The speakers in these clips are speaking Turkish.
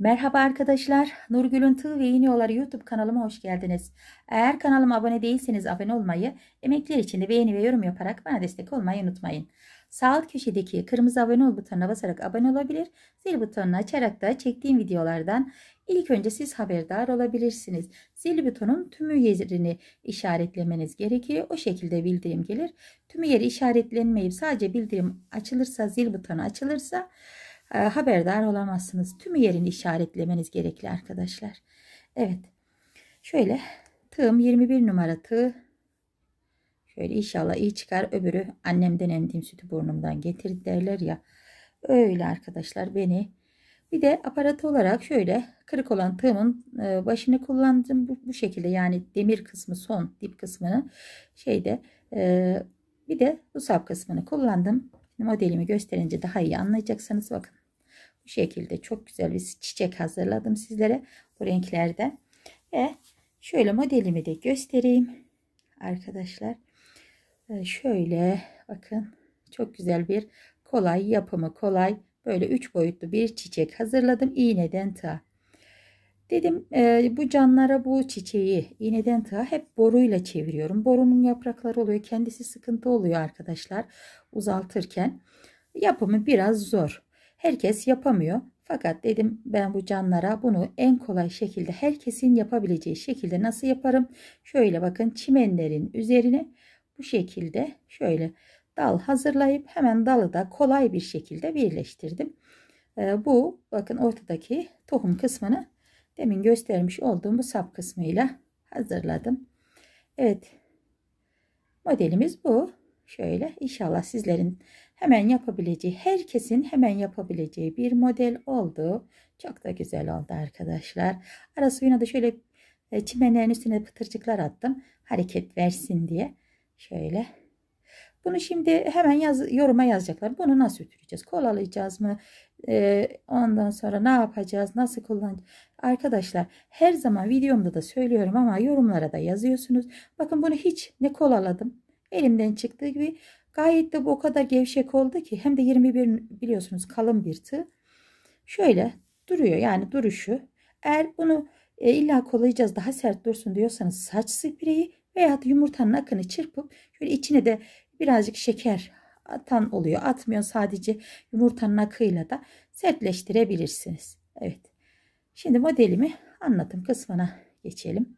Merhaba arkadaşlar. Nurgül'ün Tığ ve Yeni Yolları YouTube kanalıma hoş geldiniz. Eğer kanalıma abone değilseniz abone olmayı, emekler için de beğeni ve yorum yaparak bana destek olmayı unutmayın. Sağ alt köşedeki kırmızı abone ol butonuna basarak abone olabilir, zil butonunu açarak da çektiğim videolardan ilk önce siz haberdar olabilirsiniz. Zil butonun tümü yerini işaretlemeniz gerekiyor. O şekilde bildirim gelir. Tümü yeri işaretlenmeyip sadece bildirim açılırsa, zil butonu açılırsa... Ee, haberdar olamazsınız. Tüm yerini işaretlemeniz gerekli arkadaşlar. Evet. Şöyle tığım 21 numara tığ. Şöyle inşallah iyi çıkar. Öbürü annemden emdiğim sütü burnumdan getirdi derler ya. Öyle arkadaşlar beni. Bir de aparat olarak şöyle kırık olan tığımın e, başını kullandım. Bu, bu şekilde yani demir kısmı son dip kısmını şeyde e, bir de bu sap kısmını kullandım. Modelimi gösterince daha iyi anlayacaksınız. Bakın bu şekilde çok güzel bir çiçek hazırladım sizlere bu renklerde. Ve şöyle modelimi de göstereyim. Arkadaşlar ee, şöyle bakın çok güzel bir kolay yapımı kolay böyle üç boyutlu bir çiçek hazırladım iğneden ta. Dedim e, bu canlara bu çiçeği iğneden tığa hep boruyla çeviriyorum. Borunun yaprakları oluyor. Kendisi sıkıntı oluyor arkadaşlar uzaltırken. Yapımı biraz zor. Herkes yapamıyor. Fakat dedim ben bu canlara bunu en kolay şekilde herkesin yapabileceği şekilde nasıl yaparım? Şöyle bakın çimenlerin üzerine bu şekilde şöyle dal hazırlayıp hemen dalı da kolay bir şekilde birleştirdim. Ee, bu bakın ortadaki tohum kısmını demin göstermiş olduğum bu sap kısmıyla hazırladım. Evet modelimiz bu. Şöyle inşallah sizlerin hemen yapabileceği, herkesin hemen yapabileceği bir model oldu. Çok da güzel oldu arkadaşlar. Ara suyuna da şöyle e, çimenlerin üstüne pıtırcıklar attım. Hareket versin diye. Şöyle. Bunu şimdi hemen yaz, yoruma yazacaklar. Bunu nasıl ötüreceğiz? Kolalayacağız mı? Ee, ondan sonra ne yapacağız? Nasıl kullanacağız? Arkadaşlar her zaman videomda da söylüyorum ama yorumlara da yazıyorsunuz. Bakın bunu hiç ne kolaladım Elimden çıktığı gibi gayet de bu o kadar gevşek oldu ki hem de 21 biliyorsunuz kalın bir tığ. Şöyle duruyor yani duruşu. Eğer bunu e, illa kolayacağız daha sert dursun diyorsanız saç spreyi veya yumurtanın akını çırpıp şöyle içine de birazcık şeker atan oluyor. Atmıyor sadece yumurtanın akıyla da sertleştirebilirsiniz. Evet. Şimdi modelimi anlatım kısmına geçelim.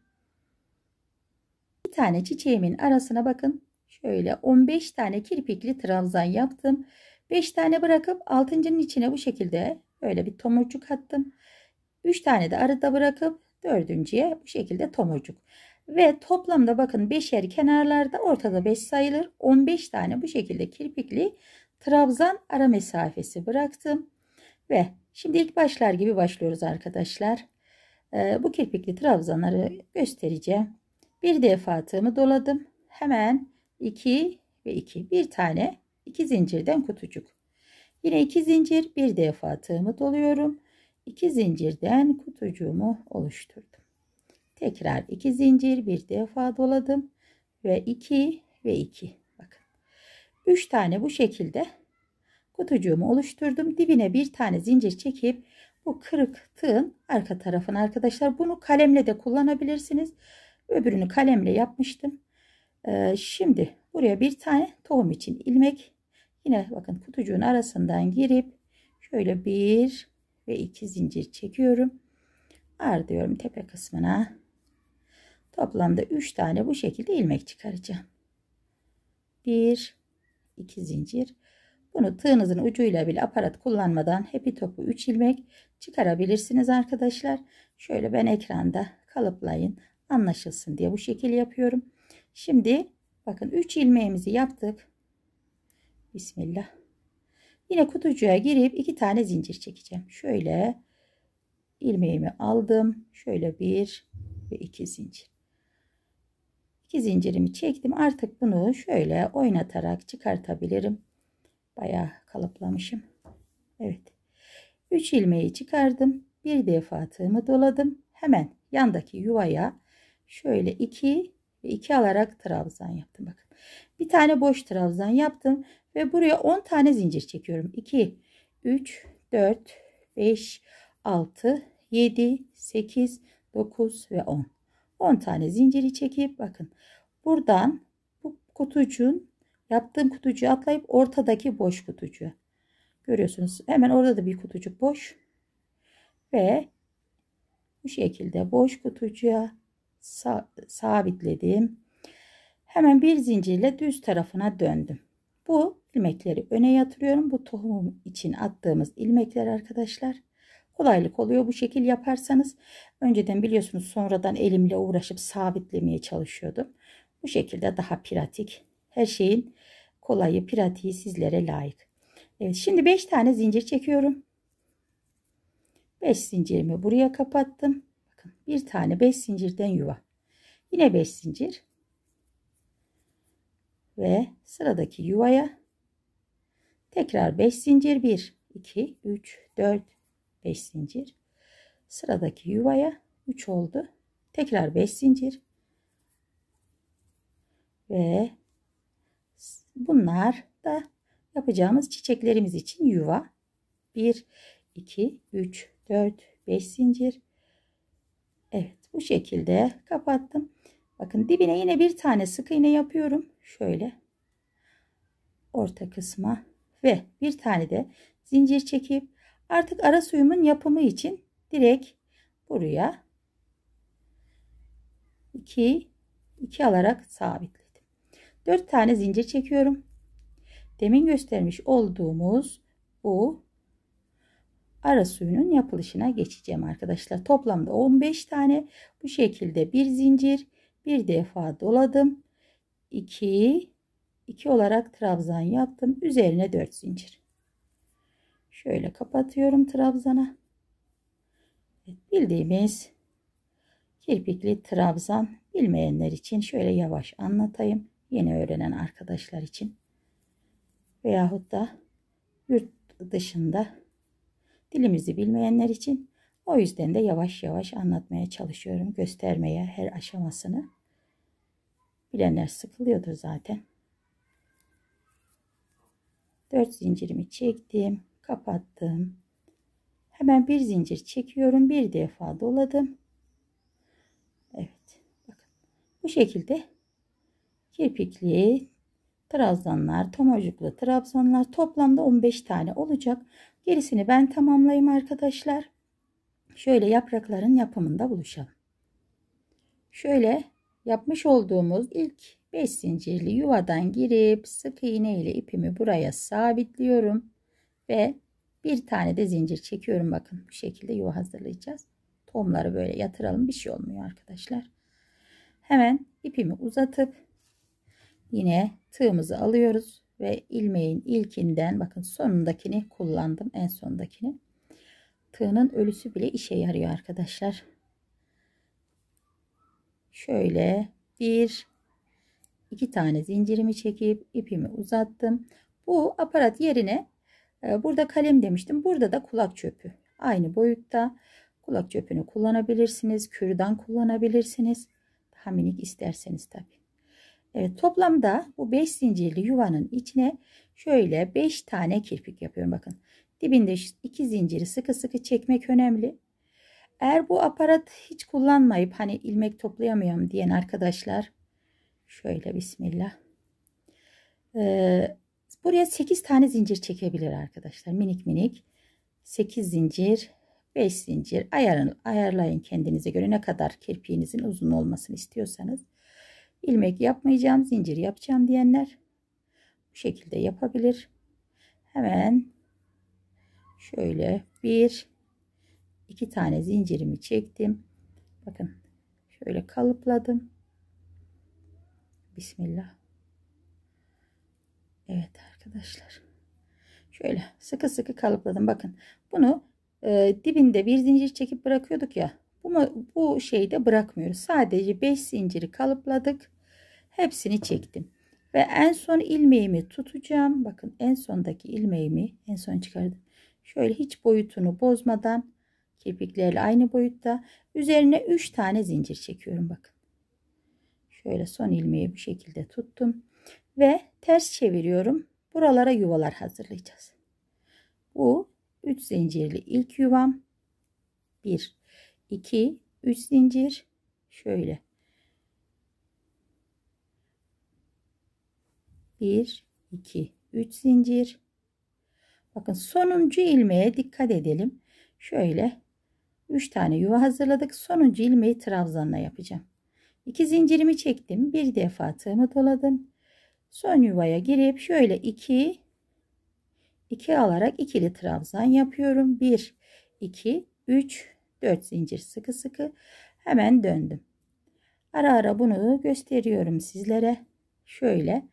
Bir tane çiçeğimin arasına bakın şöyle 15 tane kirpikli trabzan yaptım. 5 tane bırakıp 6.'nın içine bu şekilde böyle bir tomurcuk attım. 3 tane de arada bırakıp dördüncüye bu şekilde tomurcuk. Ve toplamda bakın 5'er kenarlarda ortada 5 sayılır. 15 tane bu şekilde kirpikli trabzan ara mesafesi bıraktım. Ve şimdi ilk başlar gibi başlıyoruz arkadaşlar. Ee, bu kirpikli trabzanları göstereceğim. Bir defa tığımı doladım. Hemen 2 ve 2. Bir tane 2 zincirden kutucuk. Yine 2 zincir bir defa tığımı doluyorum. 2 zincirden kutucuğumu oluşturdum. Tekrar 2 zincir bir defa doladım ve 2 ve 2. Bakın. 3 tane bu şekilde kutucuğumu oluşturdum. Dibine bir tane zincir çekip bu kırık tığın arka tarafını arkadaşlar bunu kalemle de kullanabilirsiniz. Öbürünü kalemle yapmıştım. Ee, şimdi buraya bir tane tohum için ilmek yine bakın kutucuğun arasından girip şöyle bir ve iki zincir çekiyorum. Ardıyorum tepe kısmına. Toplamda üç tane bu şekilde ilmek çıkaracağım. Bir, iki zincir. Bunu tığınızın ucuyla bile aparat kullanmadan hepi topu 3 ilmek çıkarabilirsiniz arkadaşlar. Şöyle ben ekranda kalıplayın anlaşılsın diye bu şekil yapıyorum. Şimdi bakın 3 ilmeğimizi yaptık. Bismillah. Yine kutucuğa girip iki tane zincir çekeceğim. Şöyle ilmeğimi aldım. Şöyle bir ve iki zincir. İki zincirimi çektim. Artık bunu şöyle oynatarak çıkartabilirim. Bayağı kalıplamışım. Evet. 3 ilmeği çıkardım. Bir defa tığımı doladım. Hemen yandaki yuvaya şöyle 2 ve 2 alarak trabzan yaptım. Bakın bir tane boş trabzan yaptım ve buraya 10 tane zincir çekiyorum. 2, 3, 4, 5, 6, 7, 8, 9 ve 10. 10 tane zinciri çekip bakın buradan bu kutucuğun yaptığım kutucuğu atlayıp ortadaki boş kutucuğu görüyorsunuz hemen orada da bir kutucuk boş ve bu şekilde boş kutucuğa sabitledim. Hemen bir zincirle düz tarafına döndüm. Bu ilmekleri öne yatırıyorum. Bu tohum için attığımız ilmekler arkadaşlar. Kolaylık oluyor bu şekil yaparsanız. Önceden biliyorsunuz sonradan elimle uğraşıp sabitlemeye çalışıyordum. Bu şekilde daha pratik. Her şeyin kolayı, pratiği sizlere layık. Evet şimdi 5 tane zincir çekiyorum. 5 zincirimi buraya kapattım bakın. Bir tane 5 zincirden yuva. Yine 5 zincir. Ve sıradaki yuvaya tekrar 5 zincir. 1, 2, 3, 4, 5 zincir. Sıradaki yuvaya 3 oldu. Tekrar 5 zincir. Ve bunlar da yapacağımız çiçeklerimiz için yuva. 1, 2, 3, 4, 5 zincir. Evet bu şekilde kapattım. Bakın dibine yine bir tane sık iğne yapıyorum. Şöyle orta kısma ve bir tane de zincir çekip artık ara suyumun yapımı için direkt buraya 2 2 alarak sabitledim. 4 tane zincir çekiyorum. Demin göstermiş olduğumuz bu ara suyunun yapılışına geçeceğim arkadaşlar. Toplamda 15 tane bu şekilde bir zincir bir defa doladım. 2 2 olarak trabzan yaptım. Üzerine 4 zincir. Şöyle kapatıyorum trabzana. Bildiğimiz kirpikli trabzan bilmeyenler için şöyle yavaş anlatayım. Yeni öğrenen arkadaşlar için veyahut da yurt dışında Dilimizi bilmeyenler için o yüzden de yavaş yavaş anlatmaya çalışıyorum. Göstermeye her aşamasını. Bilenler sıkılıyordur zaten. 4 zincirimi çektim. Kapattım. Hemen bir zincir çekiyorum. Bir defa doladım. Evet. Bakın. Bu şekilde kirpikli trabzanlar, tomocuklu trabzanlar toplamda 15 tane olacak. Gerisini ben tamamlayayım arkadaşlar. Şöyle yaprakların yapımında buluşalım. Şöyle yapmış olduğumuz ilk 5 zincirli yuvadan girip sık iğne ile ipimi buraya sabitliyorum ve bir tane de zincir çekiyorum bakın bu şekilde yuva hazırlayacağız tohumları böyle yatıralım bir şey olmuyor arkadaşlar hemen ipimi uzatıp Yine tığımızı alıyoruz ve ilmeğin ilkinden bakın sonundakini kullandım en sondakini. Tığının ölüsü bile işe yarıyor arkadaşlar. Şöyle bir iki tane zincirimi çekip ipimi uzattım. Bu aparat yerine e, burada kalem demiştim. Burada da kulak çöpü. Aynı boyutta kulak çöpünü kullanabilirsiniz. Kürdan kullanabilirsiniz. Daha minik isterseniz tabii. Evet toplamda bu 5 zincirli yuvanın içine şöyle 5 tane kirpik yapıyorum. Bakın dibinde 2 zinciri sıkı sıkı çekmek önemli. Eğer bu aparat hiç kullanmayıp hani ilmek toplayamıyorum diyen arkadaşlar şöyle bismillah. Ee, buraya 8 tane zincir çekebilir arkadaşlar minik minik. 8 zincir 5 zincir ayarın, ayarlayın kendinize göre ne kadar kirpiğinizin uzun olmasını istiyorsanız ilmek yapmayacağım zincir yapacağım diyenler bu şekilde yapabilir hemen şöyle bir iki tane zincirimi çektim bakın şöyle kalıpladım Bismillah Evet arkadaşlar şöyle sıkı sıkı kalıpladım bakın bunu e, dibinde bir zincir çekip bırakıyorduk ya bu, bu şeyi de bırakmıyoruz. Sadece 5 zinciri kalıpladık. Hepsini çektim. Ve en son ilmeğimi tutacağım. Bakın en sondaki ilmeğimi en son çıkardım. Şöyle hiç boyutunu bozmadan kirpiklerle aynı boyutta. Üzerine 3 tane zincir çekiyorum bakın. Şöyle son ilmeği bu şekilde tuttum. Ve ters çeviriyorum. Buralara yuvalar hazırlayacağız. Bu 3 zincirli ilk yuvam. 1 2 3 zincir şöyle 1 2 3 zincir bakın sonuncu ilmeğe dikkat edelim şöyle 3 tane yuva hazırladık sonuncu ilmeği trabzanla yapacağım 2 zincirimi çektim bir defa tığımı doladım son yuvaya girip şöyle 2 2 alarak ikili trabzan yapıyorum 1 2 3 4 zincir sıkı sıkı hemen döndüm. Ara ara bunu gösteriyorum sizlere. Şöyle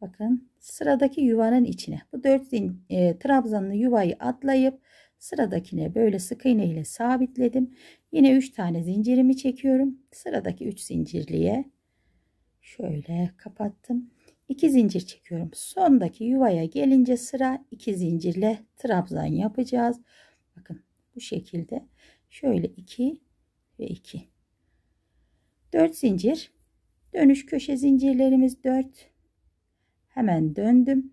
bakın sıradaki yuvanın içine bu 4 zin, e, trabzanlı yuvayı atlayıp sıradakine böyle sık iğne ile sabitledim. Yine 3 tane zincirimi çekiyorum. Sıradaki 3 zincirliğe şöyle kapattım. 2 zincir çekiyorum. Sondaki yuvaya gelince sıra 2 zincirle trabzan yapacağız. Bakın bu şekilde Şöyle 2 ve 2. 4 zincir. Dönüş köşe zincirlerimiz 4. Hemen döndüm.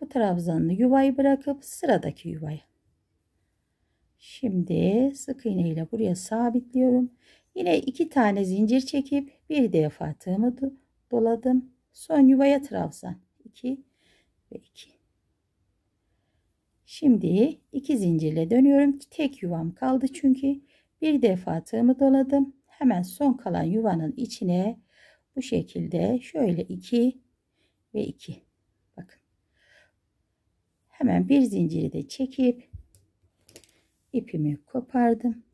Bu trabzanlı yuvayı bırakıp sıradaki yuvaya. Şimdi sık iğne ile buraya sabitliyorum. Yine iki tane zincir çekip bir defa tığımı doladım. Son yuvaya trabzan. 2 ve 2. Şimdi iki zincirle dönüyorum. Tek yuvam kaldı çünkü bir defa tığımı doladım. Hemen son kalan yuvanın içine bu şekilde şöyle 2 ve 2. Bakın. Hemen bir zinciri de çekip ipimi kopardım.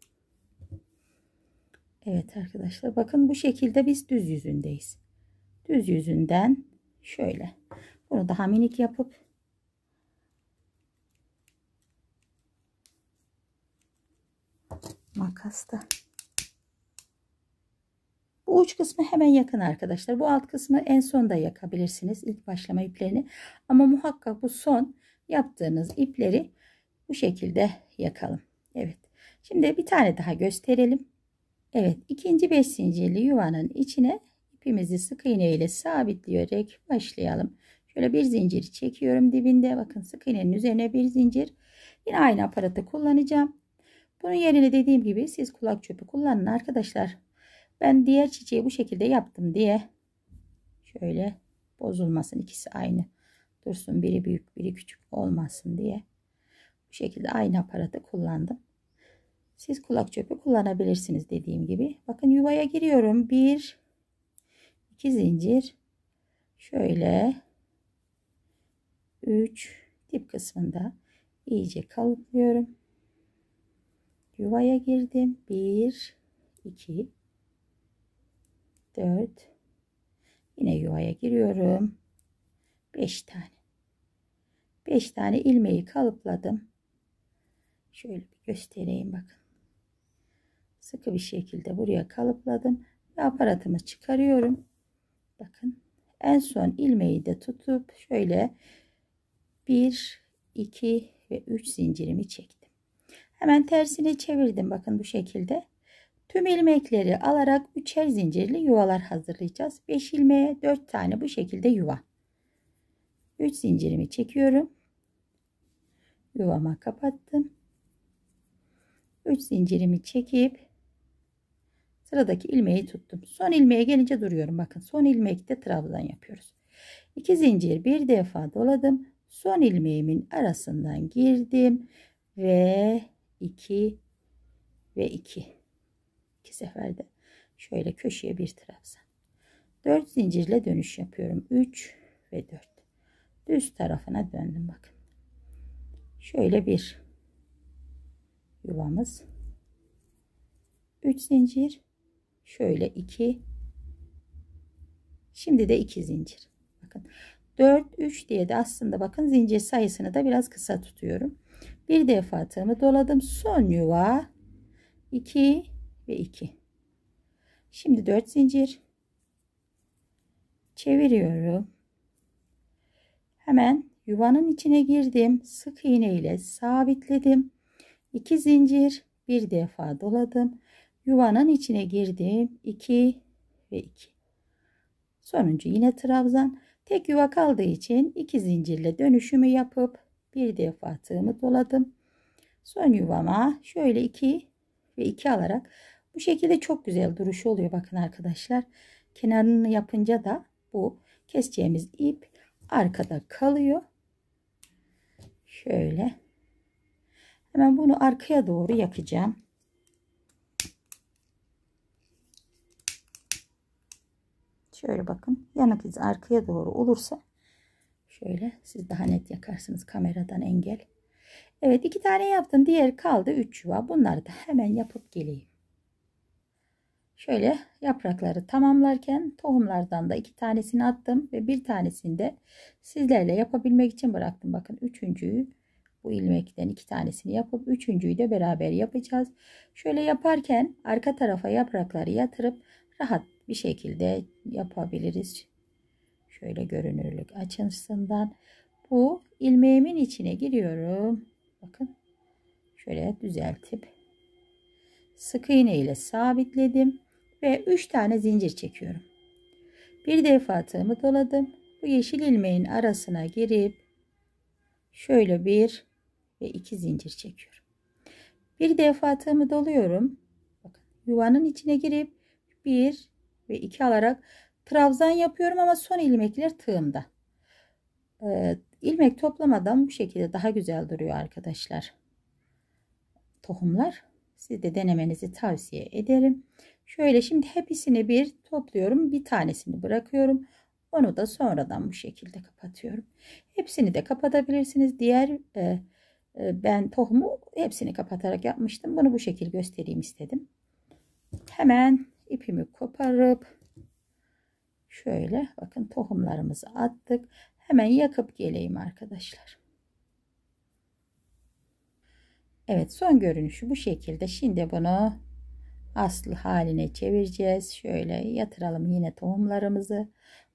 Evet arkadaşlar bakın bu şekilde biz düz yüzündeyiz. Düz yüzünden şöyle. Bunu daha minik yapıp makasta. Bu uç kısmı hemen yakın arkadaşlar. Bu alt kısmı en son da yakabilirsiniz. ilk başlama iplerini. Ama muhakkak bu son yaptığınız ipleri bu şekilde yakalım. Evet. Şimdi bir tane daha gösterelim. Evet. ikinci 5 zincirli yuvanın içine ipimizi sık iğne ile sabitleyerek başlayalım. Şöyle bir zinciri çekiyorum dibinde. Bakın sık iğnenin üzerine bir zincir. Yine aynı aparatı kullanacağım. Bunun yerine dediğim gibi siz kulak çöpü kullanın arkadaşlar. Ben diğer çiçeği bu şekilde yaptım diye şöyle bozulmasın ikisi aynı dursun biri büyük biri küçük olmasın diye bu şekilde aynı aparatı kullandım. Siz kulak çöpü kullanabilirsiniz dediğim gibi. Bakın yuvaya giriyorum. Bir, iki zincir. Şöyle. Üç. Dip kısmında iyice kalıplıyorum yuvaya girdim. 1 2 4 yine yuvaya giriyorum. 5 tane. 5 tane ilmeği kalıpladım. Şöyle bir göstereyim bakın. Sıkı bir şekilde buraya kalıpladım ve aparatımı çıkarıyorum. Bakın en son ilmeği de tutup şöyle 1 2 ve 3 zincirimi çektim. Hemen tersini çevirdim bakın bu şekilde. Tüm ilmekleri alarak üçer zincirli yuvalar hazırlayacağız. 5 ilmeğe 4 tane bu şekilde yuva. 3 zincirimi çekiyorum. Yuvama kapattım. 3 zincirimi çekip sıradaki ilmeği tuttum. Son ilmeğe gelince duruyorum. Bakın son ilmekte trabzan yapıyoruz. 2 zincir bir defa doladım. Son ilmeğimin arasından girdim ve 2 ve 2. 2 seferde şöyle köşeye bir trabzan. 4 zincirle dönüş yapıyorum. 3 ve 4. Düz tarafına döndüm bakın. Şöyle bir yuvamız. 3 zincir. Şöyle 2. Şimdi de 2 zincir. Bakın 4 3 diye de aslında bakın zincir sayısını da biraz kısa tutuyorum. Bir defa tığımı doladım. Son yuva 2 ve 2. Şimdi 4 zincir çeviriyorum. Hemen yuvanın içine girdim. Sık iğne ile sabitledim. 2 zincir bir defa doladım. Yuvanın içine girdim. 2 ve 2. Sonuncu yine trabzan. Tek yuva kaldığı için iki zincirle dönüşümü yapıp bir defa tığımı doladım. Son yuvama şöyle 2 ve 2 alarak bu şekilde çok güzel duruşu oluyor bakın arkadaşlar. Kenarını yapınca da bu keseceğimiz ip arkada kalıyor. Şöyle. Hemen bunu arkaya doğru yakacağım. Şöyle bakın yanık izi arkaya doğru olursa Şöyle siz daha net yakarsınız kameradan engel. Evet iki tane yaptım. Diğer kaldı 3 yuva. Bunları da hemen yapıp geleyim. Şöyle yaprakları tamamlarken tohumlardan da iki tanesini attım ve bir tanesini de sizlerle yapabilmek için bıraktım. Bakın üçüncüyü bu ilmekten iki tanesini yapıp üçüncüyü de beraber yapacağız. Şöyle yaparken arka tarafa yaprakları yatırıp rahat bir şekilde yapabiliriz. Şöyle görünürlük açısından. Bu ilmeğimin içine giriyorum. Bakın şöyle düzeltip sık iğne ile sabitledim ve 3 tane zincir çekiyorum. Bir defa tığımı doladım. Bu yeşil ilmeğin arasına girip şöyle bir ve iki zincir çekiyorum. Bir defa tığımı doluyorum. Bakın yuvanın içine girip bir ve iki alarak trabzan yapıyorum ama son ilmekler tığımda ee, ilmek toplamadan bu şekilde daha güzel duruyor arkadaşlar tohumlar siz de denemenizi tavsiye ederim şöyle şimdi hepsini bir topluyorum bir tanesini bırakıyorum onu da sonradan bu şekilde kapatıyorum hepsini de kapatabilirsiniz diğer e, e ben tohumu hepsini kapatarak yapmıştım. Bunu bu şekil göstereyim istedim. Hemen ipimi koparıp Şöyle bakın tohumlarımızı attık. Hemen yakıp geleyim arkadaşlar. Evet son görünüşü bu şekilde. Şimdi bunu asıl haline çevireceğiz. Şöyle yatıralım yine tohumlarımızı.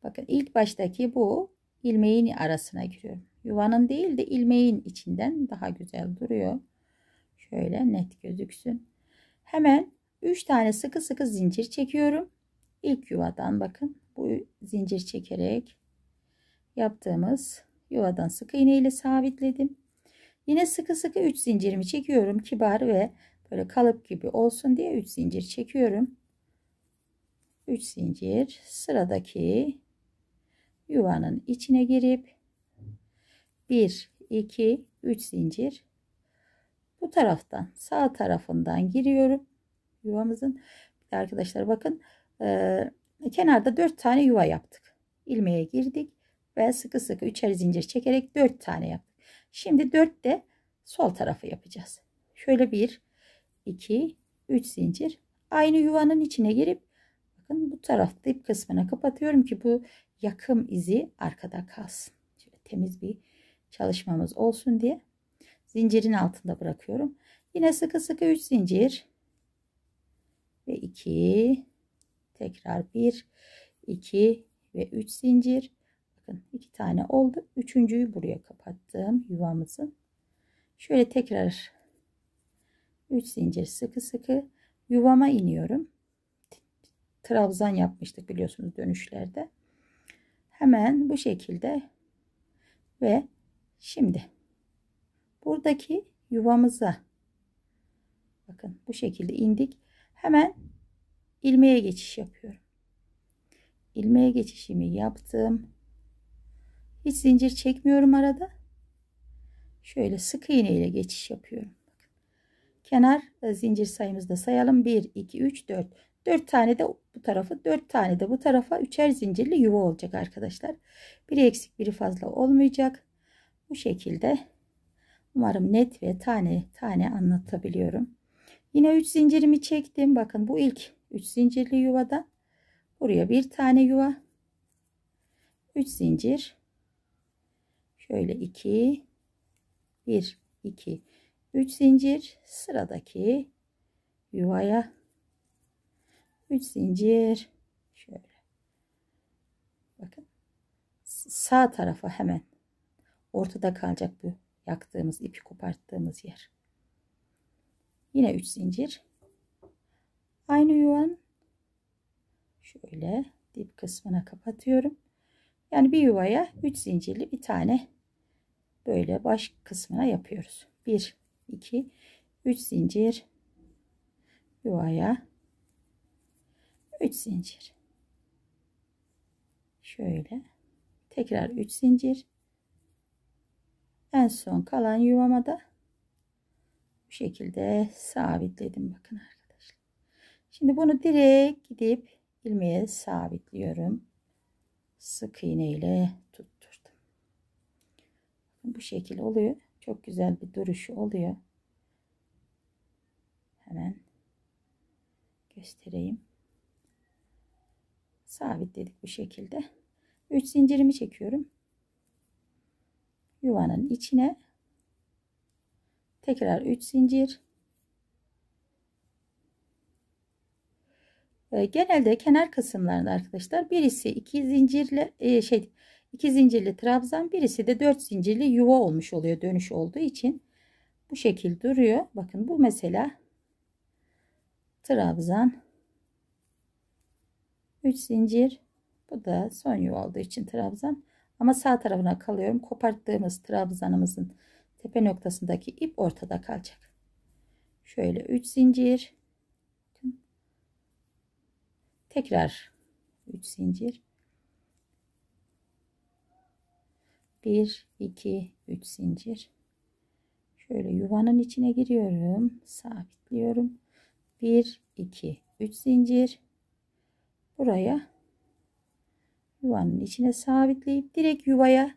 Bakın ilk baştaki bu ilmeğin arasına giriyorum. Yuvanın değil de ilmeğin içinden daha güzel duruyor. Şöyle net gözüksün. Hemen 3 tane sıkı sıkı zincir çekiyorum. İlk yuvadan bakın bu zincir çekerek yaptığımız yuvadan sık iğne ile sabitledim. Yine sıkı sıkı 3 zincirimi çekiyorum. Kibar ve böyle kalıp gibi olsun diye 3 zincir çekiyorum. 3 zincir sıradaki yuvanın içine girip 1 2 3 zincir bu taraftan sağ tarafından giriyorum yuvamızın arkadaşlar bakın e, kenarda 4 tane yuva yaptık. İlmeğe girdik ve sıkı sıkı üçer zincir çekerek 4 tane yaptık. Şimdi 4 de sol tarafı yapacağız. Şöyle 1 2 3 zincir aynı yuvanın içine girip bakın bu tarafta ip kısmına kapatıyorum ki bu yakım izi arkada kalsın. Şöyle temiz bir çalışmamız olsun diye zincirin altında bırakıyorum. Yine sıkı sıkı 3 zincir ve 2 tekrar 1 2 ve 3 zincir bakın 2 tane oldu üçüncüyü buraya kapattım yuvamızın. şöyle tekrar 3 zincir sıkı sıkı yuvama iniyorum trabzan yapmıştık biliyorsunuz dönüşlerde hemen bu şekilde ve şimdi buradaki yuvamıza bakın bu şekilde indik hemen ilmeğe geçiş yapıyorum. Ilmeğe geçişimi yaptım. Hiç zincir çekmiyorum arada. Şöyle sık iğne ile geçiş yapıyorum. Kenar e, zincir sayımızı da sayalım. 1, 2, 3, 4. 4 tane de bu tarafı 4 tane de bu tarafa üçer zincirli yuva olacak arkadaşlar. Biri eksik biri fazla olmayacak. Bu şekilde umarım net ve tane tane anlatabiliyorum. Yine 3 zincirimi çektim. Bakın bu ilk 3 zincirli yuvada buraya bir tane yuva 3 zincir şöyle 2 1 2 3 zincir sıradaki yuvaya 3 zincir şöyle bakın sağ tarafa hemen ortada kalacak bu yaktığımız ipi koparttığımız yer yine 3 zincir Aynı yuvan, şöyle dip kısmına kapatıyorum. Yani bir yuvaya 3 zincirli bir tane böyle baş kısmına yapıyoruz. 1 2 3 zincir yuvaya 3 zincir. Şöyle tekrar 3 zincir. En son kalan yuvama da bu şekilde sabitledim bakın arkadaşlar. Şimdi bunu direkt gidip ilmeğe sabitliyorum. Sık iğne ile tutturdum. Bu şekil oluyor. Çok güzel bir duruşu oluyor. Hemen göstereyim. Sabitledik bu şekilde. 3 zincirimi çekiyorum. Yuvanın içine tekrar 3 zincir Ee, genelde kenar kısımlarında arkadaşlar birisi iki zincirli e, şey iki zincirli trabzan birisi de dört zincirli yuva olmuş oluyor dönüş olduğu için bu şekil duruyor. Bakın bu mesela trabzan 3 zincir bu da son yuva olduğu için trabzan ama sağ tarafına kalıyorum koparttığımız trabzanımızın tepe noktasındaki ip ortada kalacak şöyle 3 zincir tekrar 3 zincir 1 2 3 zincir şöyle yuvanın içine giriyorum sabitliyorum 1 2 3 zincir buraya yuvanın içine sabitleyip direkt yuvaya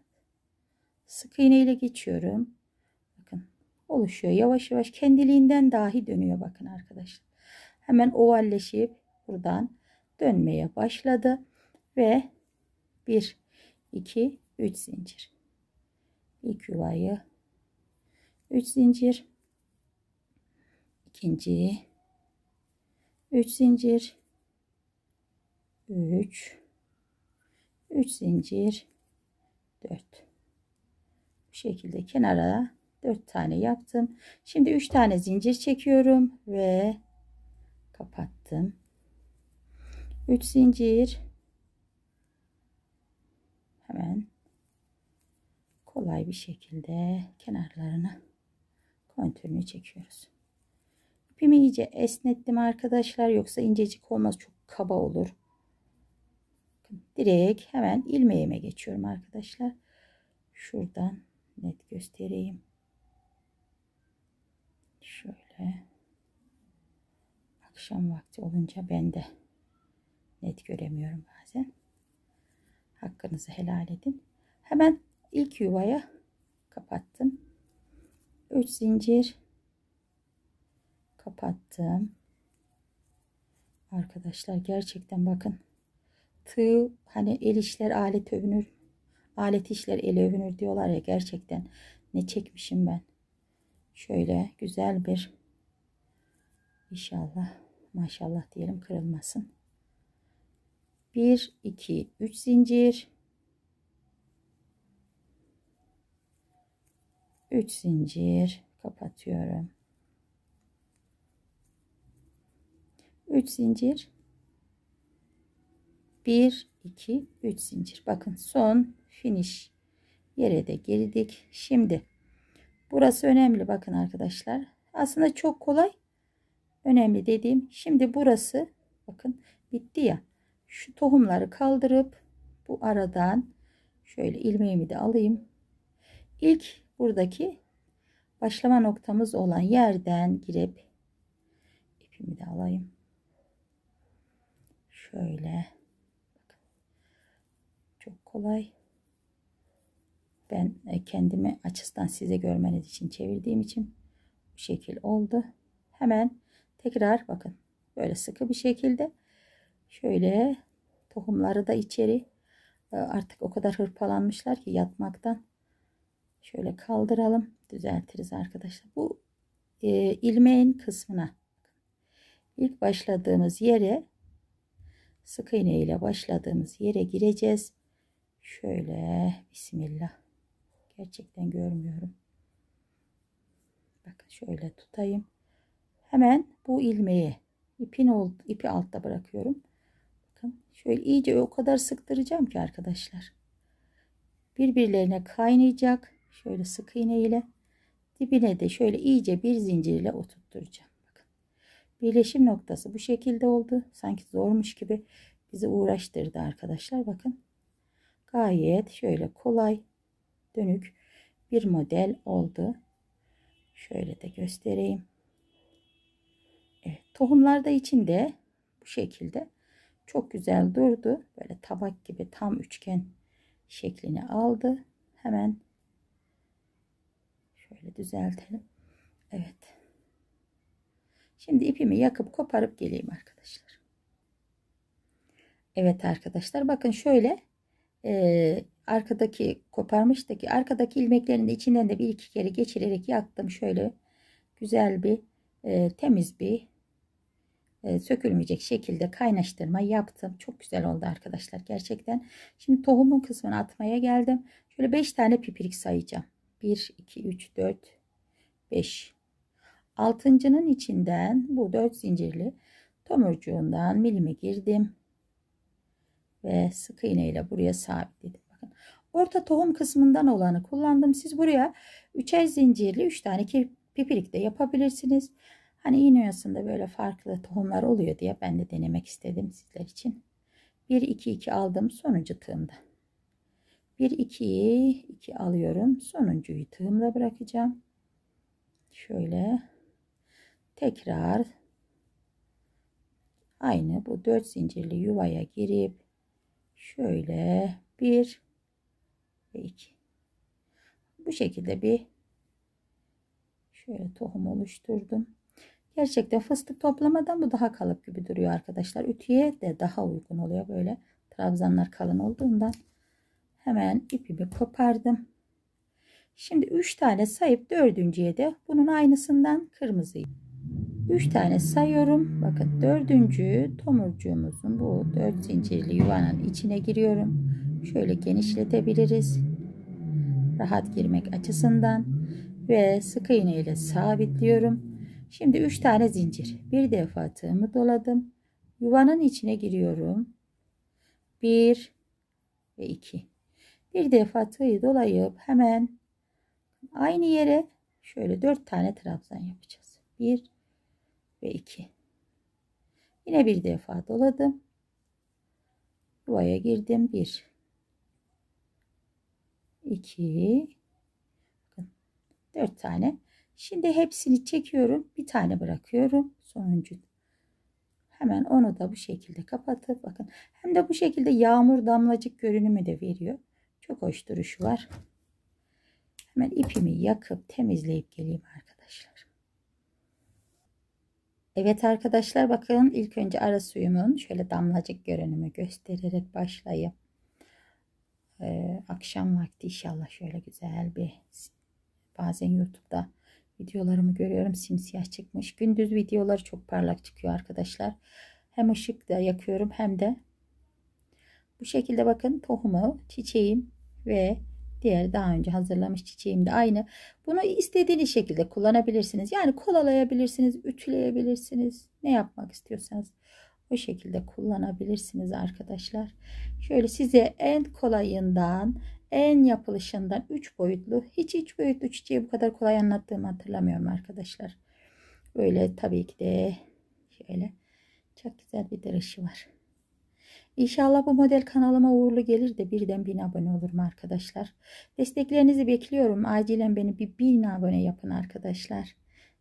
sık iğne ile geçiyorum bakın oluşuyor yavaş yavaş kendiliğinden dahi dönüyor bakın arkadaşlar hemen ovalleşip buradan dönmeye başladı ve 1 2 3 zincir ilk yuvayı 3 zincir ikinci 3 zincir 3 3 zincir 4 bu şekilde kenara 4 tane yaptım şimdi 3 tane zincir çekiyorum ve kapattım 3 zincir hemen kolay bir şekilde kenarlarını kontürünü çekiyoruz. İpimi iyice esnettim arkadaşlar yoksa incecik olmaz çok kaba olur. Direkt hemen ilmeğime geçiyorum arkadaşlar. Şuradan net göstereyim. Şöyle akşam vakti olunca bende. Net göremiyorum bazen. Hakkınızı helal edin. Hemen ilk yuvaya kapattım. 3 zincir kapattım. Arkadaşlar gerçekten bakın. Tığ hani el işler alet övünür. Alet işler el övünür diyorlar ya gerçekten. Ne çekmişim ben. Şöyle güzel bir inşallah maşallah diyelim kırılmasın. 1 2 3 zincir 3 zincir kapatıyorum 3 zincir 1 2 3 zincir bakın son finish yere de girdik şimdi burası önemli bakın arkadaşlar aslında çok kolay önemli dediğim şimdi burası bakın bitti ya şu tohumları kaldırıp bu aradan şöyle ilmeğimi de alayım. İlk buradaki başlama noktamız olan yerden girip ipimi de alayım. Şöyle çok kolay. Ben e, kendimi açısından size görmeniz için çevirdiğim için bu şekil oldu. Hemen tekrar bakın böyle sıkı bir şekilde Şöyle tohumları da içeri e, artık o kadar hırpalanmışlar ki yatmaktan. Şöyle kaldıralım. Düzeltiriz arkadaşlar. Bu e, ilmeğin kısmına ilk başladığımız yere sık iğne ile başladığımız yere gireceğiz. Şöyle Bismillah. Gerçekten görmüyorum. Bakın şöyle tutayım. Hemen bu ilmeği ipin ipi altta bırakıyorum. Bakın şöyle iyice o kadar sıktıracağım ki arkadaşlar. Birbirlerine kaynayacak. Şöyle sık iğne ile dibine de şöyle iyice bir zincir ile oturtturacağım. Bakın. Birleşim noktası bu şekilde oldu. Sanki zormuş gibi bizi uğraştırdı arkadaşlar. Bakın gayet şöyle kolay dönük bir model oldu. Şöyle de göstereyim. Evet, tohumlarda içinde bu şekilde çok güzel durdu. Böyle tabak gibi tam üçgen şeklini aldı. Hemen şöyle düzeltelim. Evet. Şimdi ipimi yakıp koparıp geleyim arkadaşlar. Evet arkadaşlar bakın şöyle e, arkadaki koparmıştaki arkadaki ilmeklerin içinden de bir iki kere geçirerek yaktım. Şöyle güzel bir e, temiz bir e, sökülmeyecek şekilde kaynaştırma yaptım. Çok güzel oldu arkadaşlar gerçekten. Şimdi tohumun kısmını atmaya geldim. Şöyle 5 tane pipirik sayacağım. 1, 2, 3, 4, 5. Altıncının içinden bu 4 zincirli tomurcuğundan milime girdim. Ve sık iğne ile buraya sabitledim. Bakın orta tohum kısmından olanı kullandım. Siz buraya 3'er zincirli 3 tane pipirik de yapabilirsiniz. Hani yine böyle farklı tohumlar oluyor diye ben de denemek istedim sizler için. 1 2 2 aldım sonuncu tığımda. 1 2'yi 2 alıyorum. Sonuncuyu tığımda bırakacağım. Şöyle tekrar aynı bu 4 zincirli yuvaya girip şöyle 1 ve 2 bu şekilde bir şöyle tohum oluşturdum. Gerçekten fıstık toplamadan bu daha kalıp gibi duruyor arkadaşlar. Ütüye de daha uygun oluyor böyle. Trabzanlar kalın olduğundan. Hemen ipimi kopardım. Şimdi 3 tane sayıp dördüncüye de bunun aynısından kırmızıyı. 3 tane sayıyorum. Bakın dördüncü tomurcuğumuzun bu 4 zincirli yuvanın içine giriyorum. Şöyle genişletebiliriz. Rahat girmek açısından. Ve sık iğne ile sabitliyorum. Şimdi 3 tane zincir. Bir defa tığımı doladım. Yuvanın içine giriyorum. 1 ve 2. Bir defa tığı dolayıp hemen aynı yere şöyle 4 tane trabzan yapacağız. 1 ve 2. Yine bir defa doladım. Yuvaya girdim. 1 2 4 tane Şimdi hepsini çekiyorum. Bir tane bırakıyorum. Sonuncu. Hemen onu da bu şekilde kapatıp bakın. Hem de bu şekilde yağmur damlacık görünümü de veriyor. Çok hoş duruşu var. Hemen ipimi yakıp temizleyip geleyim arkadaşlar. Evet arkadaşlar bakın ilk önce ara suyumun şöyle damlacık görünümü göstererek başlayayım. Ee, akşam vakti inşallah şöyle güzel bir bazen YouTube'da videolarımı görüyorum simsiyah çıkmış. Gündüz videoları çok parlak çıkıyor arkadaşlar. Hem ışık da yakıyorum hem de bu şekilde bakın tohumu, çiçeğim ve diğer daha önce hazırlamış çiçeğim de aynı. Bunu istediğiniz şekilde kullanabilirsiniz. Yani kolalayabilirsiniz, ütüleyebilirsiniz. Ne yapmak istiyorsanız o şekilde kullanabilirsiniz arkadaşlar. Şöyle size en kolayından en yapılışından 3 boyutlu hiç hiç boyutlu çiçeği bu kadar kolay anlattığımı hatırlamıyorum arkadaşlar. Böyle tabii ki de şöyle çok güzel bir derişi var. İnşallah bu model kanalıma uğurlu gelir de birden bin abone olurum arkadaşlar. Desteklerinizi bekliyorum. Acilen beni bir bin abone yapın arkadaşlar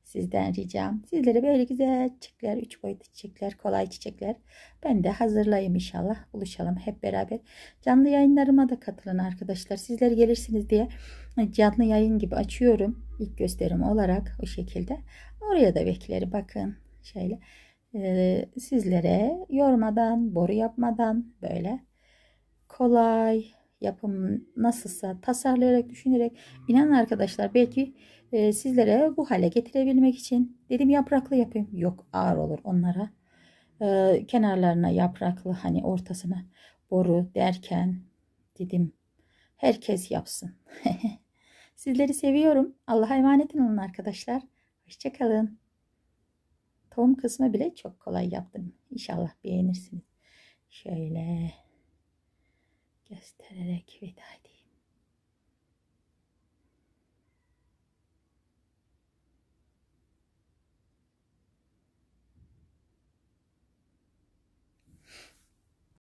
sizden ricam. Sizlere böyle güzel çiçekler, üç boyutlu çiçekler, kolay çiçekler ben de hazırlayayım inşallah. Buluşalım hep beraber. Canlı yayınlarıma da katılın arkadaşlar. Sizler gelirsiniz diye canlı yayın gibi açıyorum. ilk gösterim olarak o şekilde. Oraya da bekleri bakın. Şöyle ee, sizlere yormadan, boru yapmadan böyle kolay yapım nasılsa tasarlayarak, düşünerek inanın arkadaşlar belki e, sizlere bu hale getirebilmek için dedim yapraklı yapayım. Yok ağır olur onlara. E, kenarlarına yapraklı hani ortasına boru derken dedim herkes yapsın. Sizleri seviyorum. Allah'a emanetin olun arkadaşlar. Hoşçakalın. Tohum kısmı bile çok kolay yaptım. İnşallah beğenirsiniz. Şöyle göstererek veda edeyim.